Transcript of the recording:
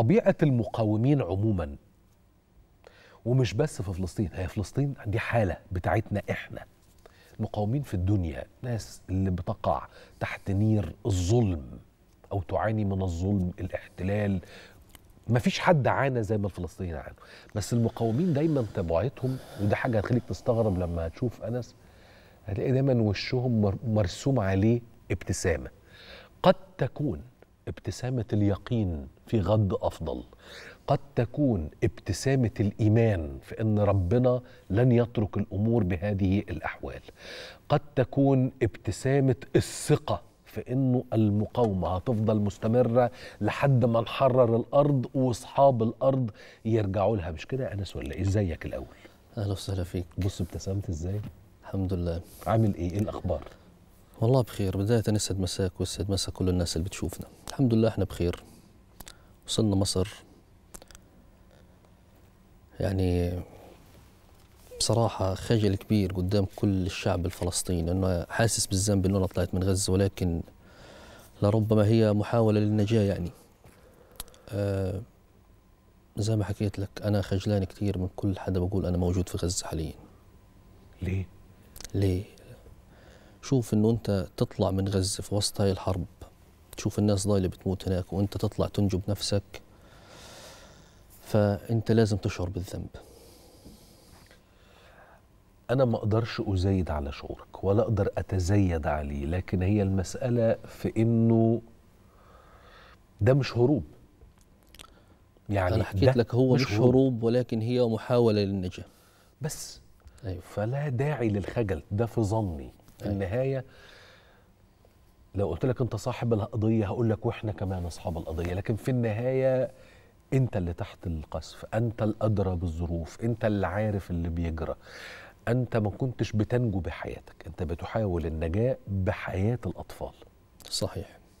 طبيعه المقاومين عموما ومش بس في فلسطين هي فلسطين دي حاله بتاعتنا احنا المقاومين في الدنيا ناس اللي بتقع تحت نير الظلم او تعاني من الظلم الاحتلال مفيش حد عانى زي ما الفلسطينيين عانوا بس المقاومين دايما طبيعتهم وده حاجه هتخليك تستغرب لما هتشوف انس هتلاقي دايما وشهم مرسوم عليه ابتسامه قد تكون ابتسامه اليقين في غد افضل قد تكون ابتسامه الايمان في ان ربنا لن يترك الامور بهذه الاحوال قد تكون ابتسامه الثقه في انه المقاومه هتفضل مستمره لحد ما نحرر الارض واصحاب الارض يرجعوا لها مش كده يا انس ولا ايه ازيك الاول اهلا وسهلا فيك بص ابتسمت ازاي الحمد لله عامل ايه ايه الاخبار والله بخير بداية نسعد مساك ويسعد مسا كل الناس اللي بتشوفنا الحمد لله احنا بخير وصلنا مصر يعني بصراحة خجل كبير قدام كل الشعب الفلسطيني أنا حاسس بالذنب أنه أنا طلعت من غزة ولكن لربما هي محاولة للنجاة يعني آه زي ما حكيت لك أنا خجلان كثير من كل حدا بقول أنا موجود في غزة حاليا ليه؟ ليه؟ شوف أنه أنت تطلع من غزة في وسط هاي الحرب تشوف الناس ضايله بتموت هناك وانت تطلع تنجب نفسك فانت لازم تشعر بالذنب انا ما اقدرش ازايد على شعورك ولا اقدر اتزايد عليه لكن هي المساله في انه ده مش هروب يعني انا حكيت لك هو مش, مش هروب, ولكن هي محاوله للنجاه بس أيوة. فلا داعي للخجل ده في ظني في أيوة. النهايه لو قلت لك انت صاحب القضيه هقول لك واحنا كمان اصحاب القضيه لكن في النهايه انت اللي تحت القصف انت الادرى بالظروف انت اللي عارف اللي بيجرى انت ما كنتش بتنجو بحياتك انت بتحاول النجاه بحياه الاطفال صحيح